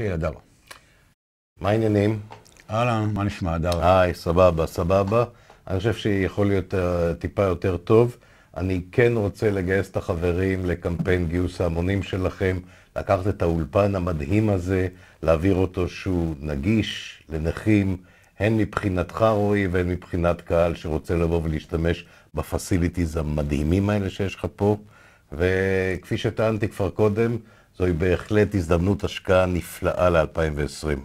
נתחיל, אדר. מה העניינים? אהלן, מה נשמע, אדר? היי, סבבה, סבבה. אני חושב שיכול להיות uh, טיפה יותר טוב. אני כן רוצה לגייס את החברים לקמפיין גיוס ההמונים שלכם, לקחת את האולפן המדהים הזה, להעביר אותו שהוא נגיש לנכים, הן מבחינתך, רועי, והן מבחינת קהל שרוצה לבוא ולהשתמש בפסיליטיז המדהימים האלה שיש לך פה. וכפי שטענתי כבר קודם, זוהי בהחלט הזדמנות השקעה נפלאה ל-2020.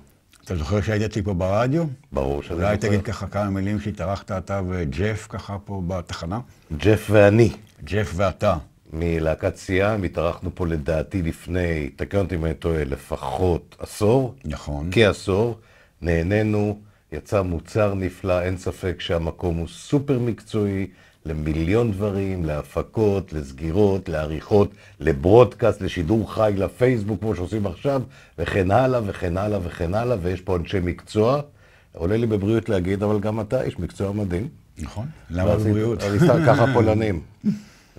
אתה זוכר שהיית אצלי פה ברדיו? ברור שאני זוכר. אולי תגיד ככה כמה מילים שהתארחת אתה וג'ף ככה פה בתחנה? ג'ף ואני. ג'ף ואתה. מלהקת סיאם, התארחנו פה לדעתי לפני, תקן אותי אם אני טועה, לפחות עשור. נכון. כעשור. נהנינו, יצא מוצר נפלא, אין ספק שהמקום הוא סופר מקצועי, למיליון דברים, להפקות, לסגירות, לעריכות, לברודקאסט, לשידור חי, לפייסבוק, כמו שעושים עכשיו, וכן הלאה וכן הלאה וכן הלאה, ויש פה אנשי מקצוע. עולה לי בבריאות להגיד, אבל גם אתה איש מקצוע מדהים. נכון, למה בבריאות? אני שר ככה פולנים.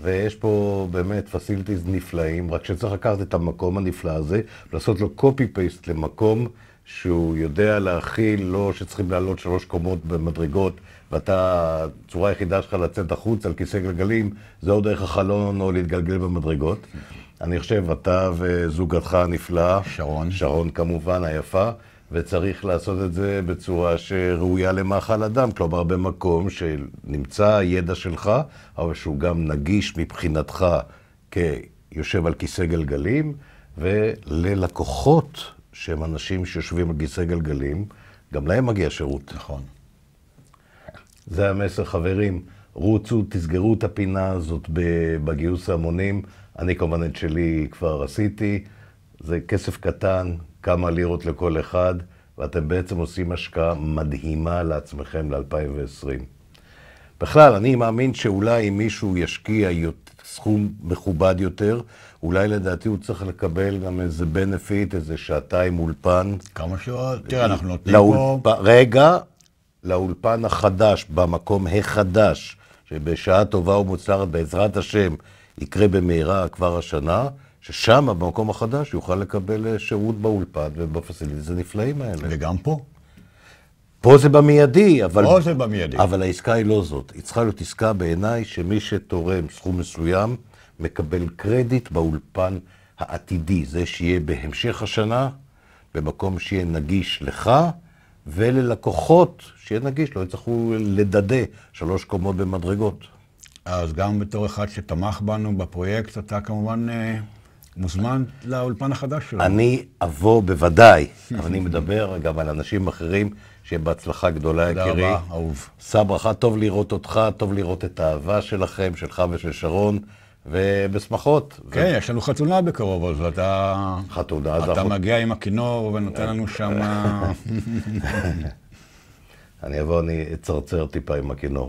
ויש פה באמת פסיליטיז נפלאים, רק שצריך לקחת את המקום הנפלא הזה, לעשות לו קופי פייסט למקום שהוא יודע להכיל, לא שצריכים לעלות שלוש קומות במדרגות, ואתה, הצורה היחידה שלך לצאת החוץ על כיסא גלגלים, זה או דרך החלון או להתגלגל במדרגות. אני חושב, אתה וזוגתך הנפלאה, שרון, שרון כמובן, היפה, וצריך לעשות את זה בצורה שראויה למאכל אדם, כלומר במקום שנמצא הידע שלך, אבל שהוא גם נגיש מבחינתך כיושב על כיסא גלגלים, וללקוחות שהם אנשים שיושבים על כיסא גלגלים, גם להם מגיע שירות. נכון. זה המסר, חברים. רוצו, תסגרו את הפינה הזאת בגיוס ההמונים. אני כמובן את שלי כבר עשיתי. זה כסף קטן, כמה לירות לכל אחד, ואתם בעצם עושים השקעה מדהימה לעצמכם ל-2020. בכלל, אני מאמין שאולי אם מישהו ישקיע סכום מכובד יותר, אולי לדעתי הוא צריך לקבל גם איזה בנפיט, איזה שעתיים אולפן. כמה שעות? תראה, אנחנו נותנים לאולפ... פה... רגע, לאולפן החדש, במקום החדש, שבשעה טובה ומוצלחת, בעזרת השם, יקרה במהרה כבר השנה, ששם, במקום החדש, יוכל לקבל אה, שירות באולפן ובפסיליזם הנפלאים האלה. וגם פה. פה זה במיידי, אבל... פה זה במיידי. אבל העסקה היא לא זאת. היא צריכה להיות עסקה בעיניי שמי שתורם סכום מסוים, מקבל קרדיט באולפן העתידי. זה שיהיה בהמשך השנה, במקום שיהיה נגיש לך וללקוחות, שיהיה נגיש, לא יצטרכו לדדה שלוש קומות במדרגות. אז גם בתור אחד שתמך בנו בפרויקט, אתה כמובן... אה, מוזמן לאולפן החדש שלנו. אני אבוא בוודאי, אבל אני מדבר גם על אנשים אחרים, שיהיה בהצלחה גדולה, יקירי. תודה רבה, אהוב. שא ברכה, טוב לראות אותך, טוב לראות את האהבה שלכם, שלך ושל שרון. ובשמחות. כן, יש לנו חתונה בקרוב, אז אתה... חתונה, אז... אנחנו... אתה מגיע עם הכינור ונותן לנו שם... אני אבוא, אני אצרצר טיפה עם הכינור.